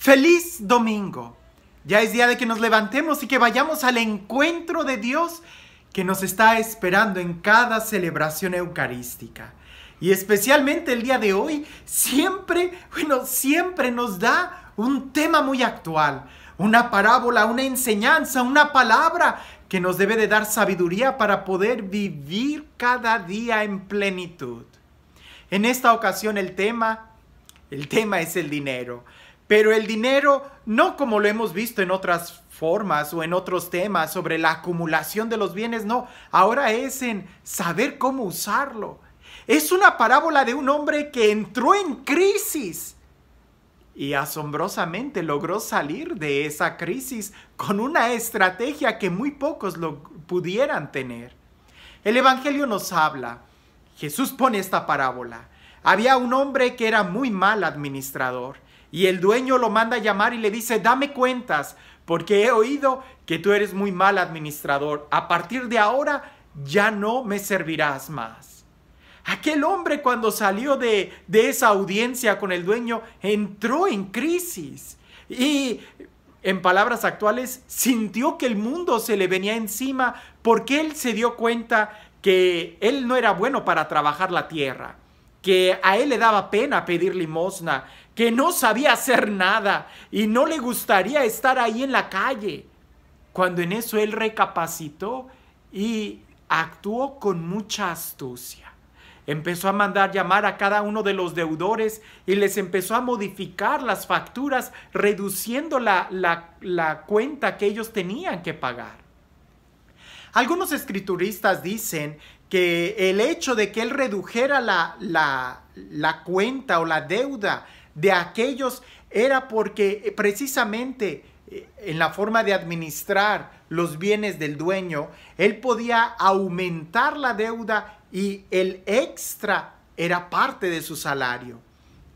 Feliz domingo. Ya es día de que nos levantemos y que vayamos al encuentro de Dios que nos está esperando en cada celebración eucarística. Y especialmente el día de hoy, siempre, bueno, siempre nos da un tema muy actual, una parábola, una enseñanza, una palabra que nos debe de dar sabiduría para poder vivir cada día en plenitud. En esta ocasión el tema, el tema es el dinero. Pero el dinero, no como lo hemos visto en otras formas o en otros temas sobre la acumulación de los bienes, no, ahora es en saber cómo usarlo. Es una parábola de un hombre que entró en crisis y asombrosamente logró salir de esa crisis con una estrategia que muy pocos lo pudieran tener. El Evangelio nos habla, Jesús pone esta parábola. Había un hombre que era muy mal administrador y el dueño lo manda a llamar y le dice, dame cuentas, porque he oído que tú eres muy mal administrador. A partir de ahora ya no me servirás más. Aquel hombre cuando salió de, de esa audiencia con el dueño entró en crisis y, en palabras actuales, sintió que el mundo se le venía encima porque él se dio cuenta que él no era bueno para trabajar la tierra, que a él le daba pena pedir limosna, que no sabía hacer nada y no le gustaría estar ahí en la calle. Cuando en eso él recapacitó y actuó con mucha astucia. Empezó a mandar llamar a cada uno de los deudores y les empezó a modificar las facturas, reduciendo la, cuenta que ellos tenían que pagar. Algunos escrituristas dicen que el hecho de que él redujera la, la cuenta o la deuda de aquellos era porque eh, precisamente eh, en la forma de administrar los bienes del dueño, él podía aumentar la deuda y el extra era parte de su salario.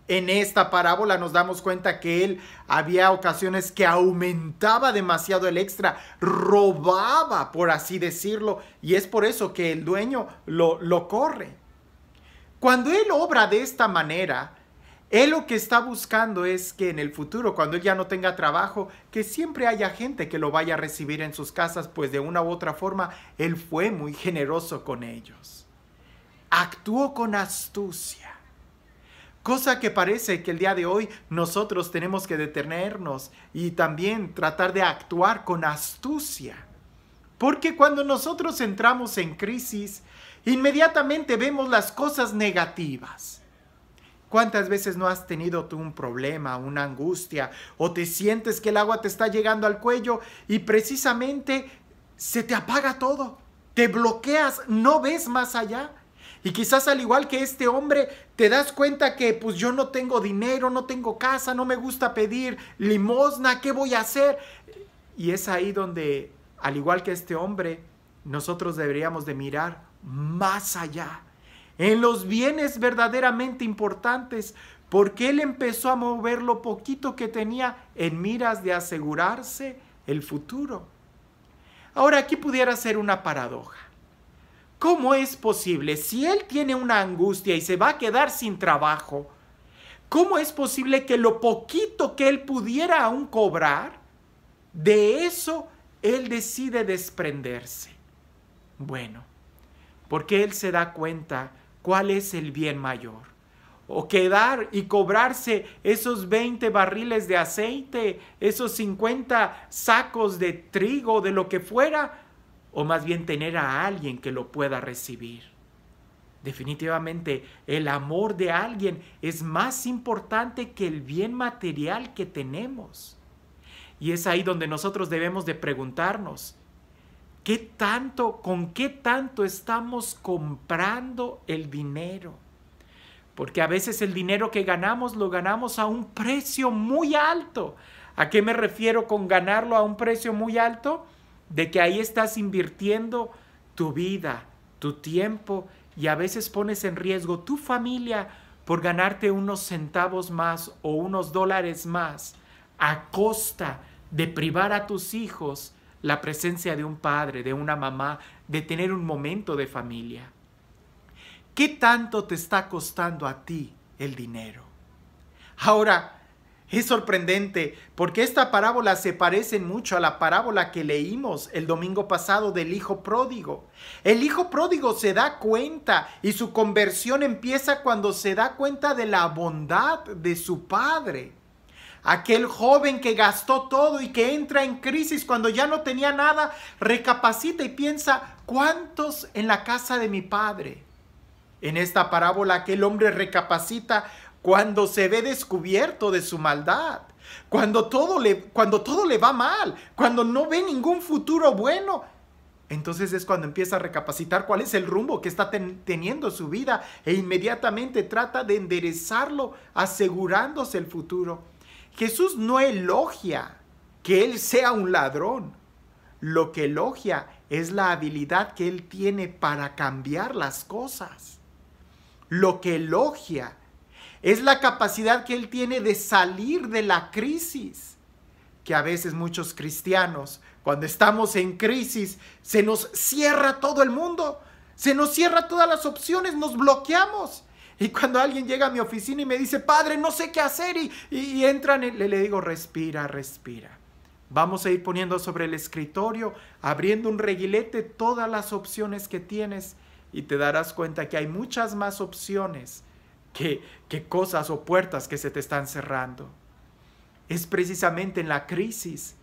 En esta parábola nos damos cuenta que él había ocasiones que aumentaba demasiado el extra, robaba, por así decirlo, y es por eso que el dueño lo, lo corre. Cuando él obra de esta manera, él lo que está buscando es que en el futuro, cuando él ya no tenga trabajo, que siempre haya gente que lo vaya a recibir en sus casas, pues de una u otra forma, él fue muy generoso con ellos. Actuó con astucia. Cosa que parece que el día de hoy nosotros tenemos que detenernos y también tratar de actuar con astucia. Porque cuando nosotros entramos en crisis, inmediatamente vemos las cosas negativas ¿Cuántas veces no has tenido tú un problema, una angustia, o te sientes que el agua te está llegando al cuello y precisamente se te apaga todo? Te bloqueas, no ves más allá. Y quizás al igual que este hombre, te das cuenta que pues yo no tengo dinero, no tengo casa, no me gusta pedir limosna, ¿qué voy a hacer? Y es ahí donde, al igual que este hombre, nosotros deberíamos de mirar más allá en los bienes verdaderamente importantes, porque él empezó a mover lo poquito que tenía en miras de asegurarse el futuro. Ahora aquí pudiera ser una paradoja. ¿Cómo es posible si él tiene una angustia y se va a quedar sin trabajo? ¿Cómo es posible que lo poquito que él pudiera aún cobrar, de eso él decide desprenderse? Bueno, porque él se da cuenta cuál es el bien mayor. O quedar y cobrarse esos 20 barriles de aceite, esos 50 sacos de trigo, de lo que fuera, o más bien tener a alguien que lo pueda recibir. Definitivamente el amor de alguien es más importante que el bien material que tenemos. Y es ahí donde nosotros debemos de preguntarnos, ¿Qué tanto, con qué tanto estamos comprando el dinero? Porque a veces el dinero que ganamos lo ganamos a un precio muy alto. ¿A qué me refiero con ganarlo a un precio muy alto? De que ahí estás invirtiendo tu vida, tu tiempo y a veces pones en riesgo tu familia por ganarte unos centavos más o unos dólares más a costa de privar a tus hijos la presencia de un padre, de una mamá, de tener un momento de familia. ¿Qué tanto te está costando a ti el dinero? Ahora, es sorprendente porque esta parábola se parece mucho a la parábola que leímos el domingo pasado del hijo pródigo. El hijo pródigo se da cuenta y su conversión empieza cuando se da cuenta de la bondad de su padre. Aquel joven que gastó todo y que entra en crisis cuando ya no tenía nada, recapacita y piensa, ¿cuántos en la casa de mi padre? En esta parábola aquel hombre recapacita cuando se ve descubierto de su maldad, cuando todo le, cuando todo le va mal, cuando no ve ningún futuro bueno. Entonces es cuando empieza a recapacitar cuál es el rumbo que está teniendo su vida e inmediatamente trata de enderezarlo asegurándose el futuro. Jesús no elogia que él sea un ladrón. Lo que elogia es la habilidad que él tiene para cambiar las cosas. Lo que elogia es la capacidad que él tiene de salir de la crisis, que a veces muchos cristianos, cuando estamos en crisis, se nos cierra todo el mundo, se nos cierra todas las opciones, nos bloqueamos y cuando alguien llega a mi oficina y me dice, padre, no sé qué hacer, y, entran, le, le digo, respira, respira. Vamos a ir poniendo sobre el escritorio, abriendo un reguilete, todas las opciones que tienes y te darás cuenta que hay muchas más opciones que, que cosas o puertas que se te están cerrando. Es precisamente en la crisis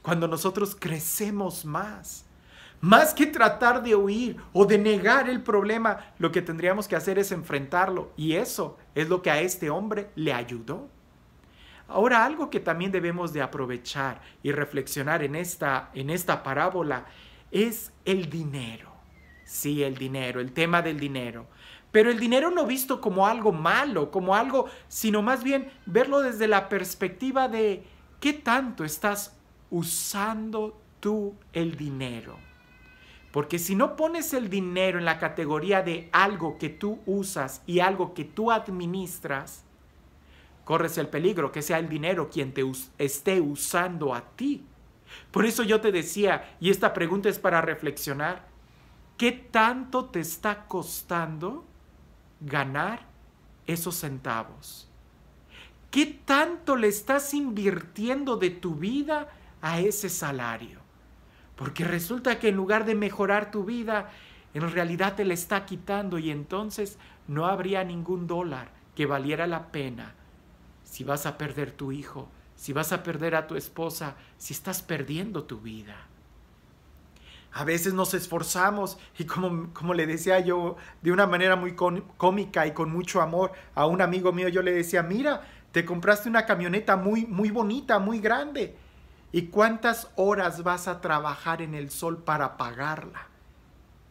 cuando nosotros crecemos más, más que tratar de huir o de negar el problema, lo que tendríamos que hacer es enfrentarlo. Y eso es lo que a este hombre le ayudó. Ahora, algo que también debemos de aprovechar y reflexionar en esta, en esta parábola es el dinero. Sí, el dinero, el tema del dinero. Pero el dinero no visto como algo malo, como algo, sino más bien verlo desde la perspectiva de qué tanto estás usando tú el dinero. Porque si no pones el dinero en la categoría de algo que tú usas y algo que tú administras, corres el peligro que sea el dinero quien te esté usando a ti. Por eso yo te decía, y esta pregunta es para reflexionar, ¿qué tanto te está costando ganar esos centavos? ¿Qué tanto le estás invirtiendo de tu vida a ese salario? Porque resulta que en lugar de mejorar tu vida, en realidad te la está quitando y entonces no habría ningún dólar que valiera la pena si vas a perder tu hijo, si vas a perder a tu esposa, si estás perdiendo tu vida. A veces nos esforzamos y como, le decía yo de una manera muy cómica y con mucho amor a un amigo mío, yo le decía, mira, te compraste una camioneta muy, muy bonita, muy grande ¿Y cuántas horas vas a trabajar en el sol para pagarla?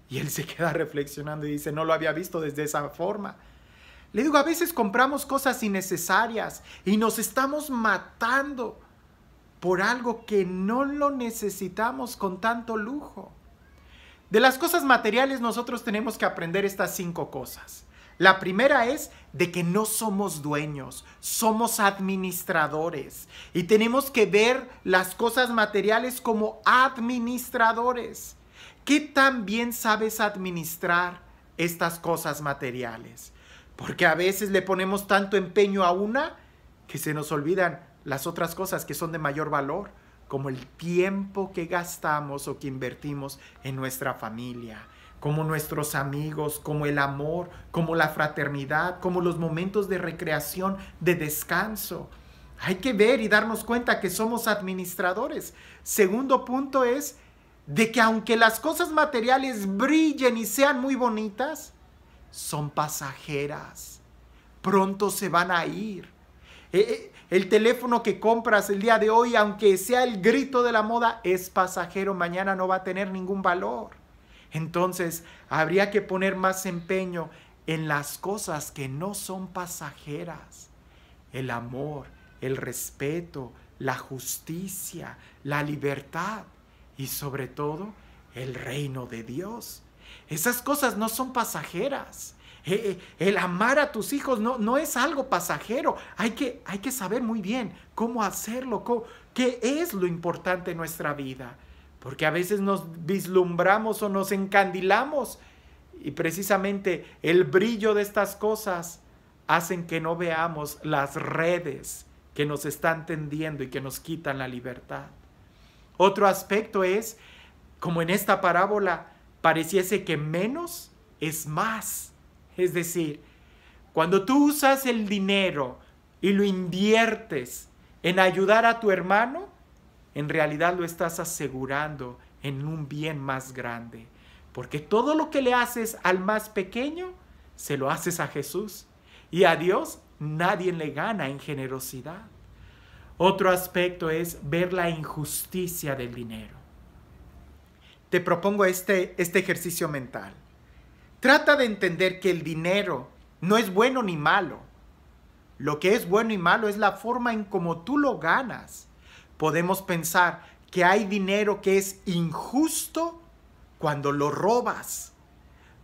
Y él se queda reflexionando y dice, no lo había visto desde esa forma. Le digo, a veces compramos cosas innecesarias y nos estamos matando por algo que no lo necesitamos con tanto lujo. De las cosas materiales nosotros tenemos que aprender estas cinco cosas. La primera es de que no somos dueños, somos administradores y tenemos que ver las cosas materiales como administradores. ¿Qué tan bien sabes administrar estas cosas materiales? Porque a veces le ponemos tanto empeño a una que se nos olvidan las otras cosas que son de mayor valor, como el tiempo que gastamos o que invertimos en nuestra familia, como nuestros amigos, como el amor, como la fraternidad, como los momentos de recreación, de descanso. Hay que ver y darnos cuenta que somos administradores. Segundo punto es de que aunque las cosas materiales brillen y sean muy bonitas, son pasajeras. Pronto se van a ir. Eh, eh, el teléfono que compras el día de hoy, aunque sea el grito de la moda, es pasajero. Mañana no va a tener ningún valor. Entonces, habría que poner más empeño en las cosas que no son pasajeras. El amor, el respeto, la justicia, la libertad y sobre todo el reino de Dios. Esas cosas no son pasajeras. Eh, eh, el amar a tus hijos no, es algo pasajero. Hay que, saber muy bien cómo hacerlo, qué es lo importante en nuestra vida. Porque a veces nos vislumbramos o nos encandilamos y precisamente el brillo de estas cosas hacen que no veamos las redes que nos están tendiendo y que nos quitan la libertad. Otro aspecto es, como en esta parábola, pareciese que menos es más. Es decir, cuando tú usas el dinero y lo inviertes en ayudar a tu hermano, en realidad lo estás asegurando en un bien más grande. Porque todo lo que le haces al más pequeño, se lo haces a Jesús. Y a Dios nadie le gana en generosidad. Otro aspecto es ver la injusticia del dinero. Te propongo este, este ejercicio mental. Trata de entender que el dinero no es bueno ni malo. Lo que es bueno y malo es la forma en cómo tú lo ganas podemos pensar que hay dinero que es injusto cuando lo robas,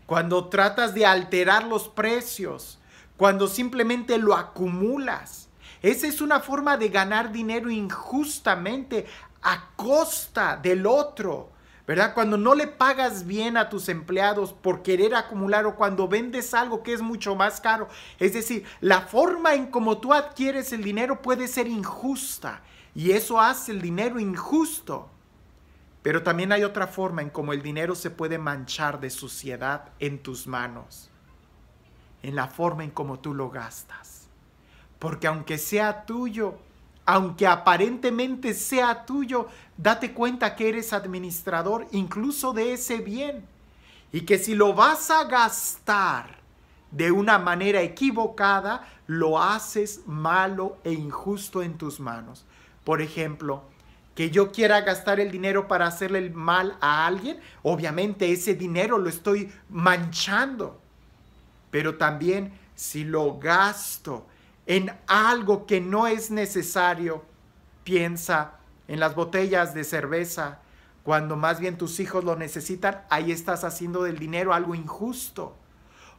cuando tratas de alterar los precios, cuando simplemente lo acumulas. Esa es una forma de ganar dinero injustamente a costa del otro. ¿Verdad? Cuando no le pagas bien a tus empleados por querer acumular o cuando vendes algo que es mucho más caro. Es decir, la forma en como tú adquieres el dinero puede ser injusta y eso hace el dinero injusto. Pero también hay otra forma en cómo el dinero se puede manchar de suciedad en tus manos. En la forma en cómo tú lo gastas. Porque aunque sea tuyo, aunque aparentemente sea tuyo, date cuenta que eres administrador incluso de ese bien. Y que si lo vas a gastar de una manera equivocada, lo haces malo e injusto en tus manos. Por ejemplo, que yo quiera gastar el dinero para hacerle el mal a alguien, obviamente ese dinero lo estoy manchando. Pero también si lo gasto en algo que no es necesario, piensa en las botellas de cerveza, cuando más bien tus hijos lo necesitan, ahí estás haciendo del dinero algo injusto.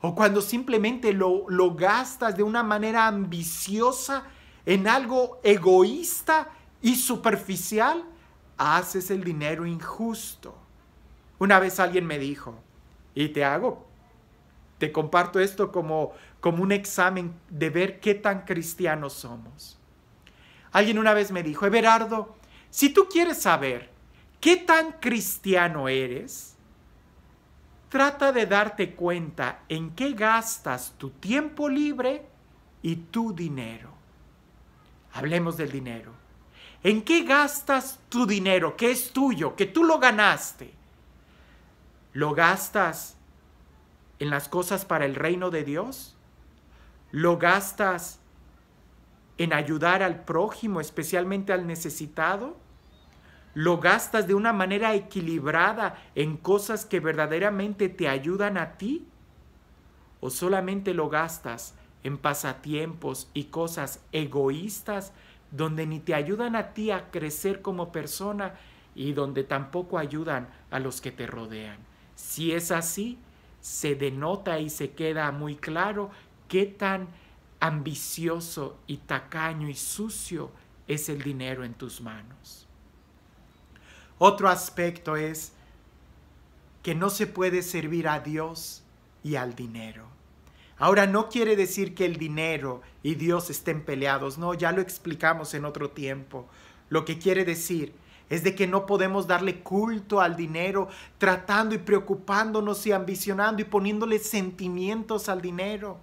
O cuando simplemente lo, lo gastas de una manera ambiciosa en algo egoísta y superficial, haces el dinero injusto. Una vez alguien me dijo, y te hago, te comparto esto como, como un examen de ver qué tan cristianos somos. Alguien una vez me dijo, Everardo, si tú quieres saber qué tan cristiano eres, trata de darte cuenta en qué gastas tu tiempo libre y tu dinero. Hablemos del dinero. ¿En qué gastas tu dinero que es tuyo, que tú lo ganaste? ¿Lo gastas en las cosas para el reino de Dios? ¿Lo gastas en ayudar al prójimo, especialmente al necesitado? ¿Lo gastas de una manera equilibrada en cosas que verdaderamente te ayudan a ti? ¿O solamente lo gastas en pasatiempos y cosas egoístas donde ni te ayudan a ti a crecer como persona y donde tampoco ayudan a los que te rodean. Si es así, se denota y se queda muy claro qué tan ambicioso y tacaño y sucio es el dinero en tus manos. Otro aspecto es que no se puede servir a Dios y al dinero. Ahora no quiere decir que el dinero y Dios estén peleados, no, ya lo explicamos en otro tiempo. Lo que quiere decir es de que no podemos darle culto al dinero tratando y preocupándonos y ambicionando y poniéndole sentimientos al dinero,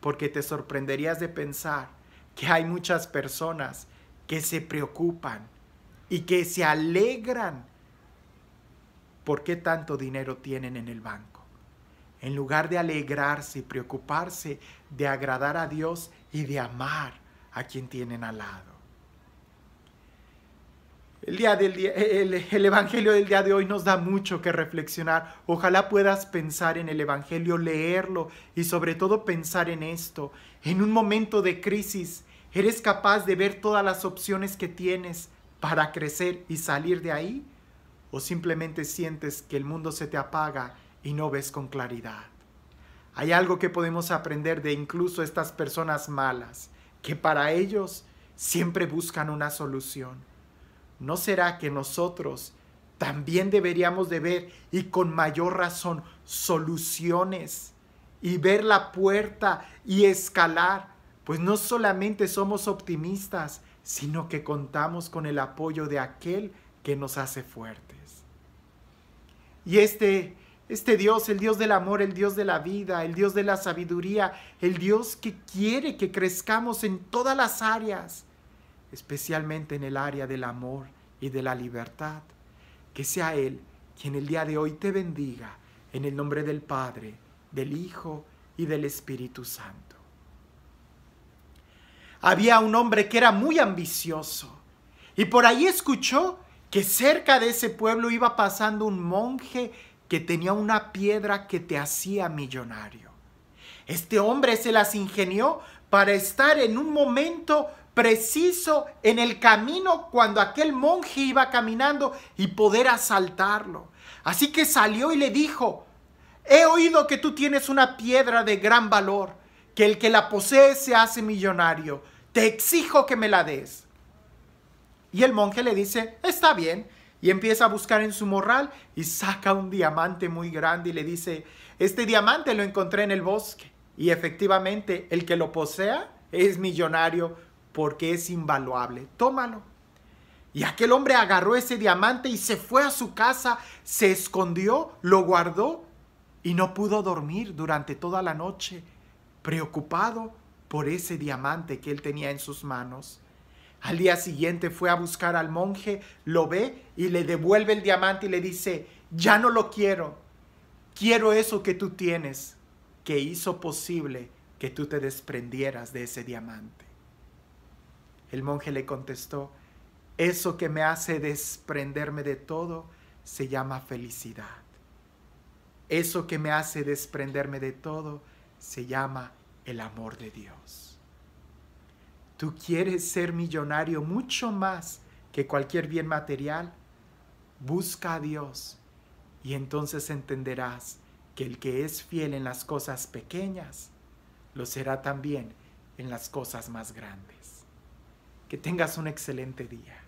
porque te sorprenderías de pensar que hay muchas personas que se preocupan y que se alegran por qué tanto dinero tienen en el banco en lugar de alegrarse y preocuparse de agradar a Dios y de amar a quien tienen al lado. El, día del el, Evangelio del día de hoy nos da mucho que reflexionar. Ojalá puedas pensar en el Evangelio, leerlo y sobre todo pensar en esto. En un momento de crisis, ¿eres capaz de ver todas las opciones que tienes para crecer y salir de ahí? ¿O simplemente sientes que el mundo se te apaga y no ves con claridad. Hay algo que podemos aprender de incluso estas personas malas, que para ellos siempre buscan una solución. ¿No será que nosotros también deberíamos de ver y con mayor razón soluciones y ver la puerta y escalar? Pues no solamente somos optimistas, sino que contamos con el apoyo de aquel que nos hace fuertes. Y este este Dios, el Dios del amor, el Dios de la vida, el Dios de la sabiduría, el Dios que quiere que crezcamos en todas las áreas, especialmente en el área del amor y de la libertad. Que sea Él quien el día de hoy te bendiga en el nombre del Padre, del Hijo y del Espíritu Santo. Había un hombre que era muy ambicioso y por ahí escuchó que cerca de ese pueblo iba pasando un monje que tenía una piedra que te hacía millonario. Este hombre se las ingenió para estar en un momento preciso en el camino cuando aquel monje iba caminando y poder asaltarlo. Así que salió y le dijo, he oído que tú tienes una piedra de gran valor, que el que la posee se hace millonario, te exijo que me la des. Y el monje le dice, está bien, y empieza a buscar en su morral y saca un diamante muy grande y le dice, este diamante lo encontré en el bosque. Y efectivamente el que lo posea es millonario porque es invaluable. Tómalo. Y aquel hombre agarró ese diamante y se fue a su casa, se escondió, lo guardó y no pudo dormir durante toda la noche, preocupado por ese diamante que él tenía en sus manos. Al día siguiente fue a buscar al monje, lo ve y le devuelve el diamante y le dice, ya no lo quiero, quiero eso que tú tienes, que hizo posible que tú te desprendieras de ese diamante. El monje le contestó, eso que me hace desprenderme de todo se llama felicidad. Eso que me hace desprenderme de todo se llama el amor de Dios tú quieres ser millonario mucho más que cualquier bien material, busca a Dios y entonces entenderás que el que es fiel en las cosas pequeñas, lo será también en las cosas más grandes. Que tengas un excelente día.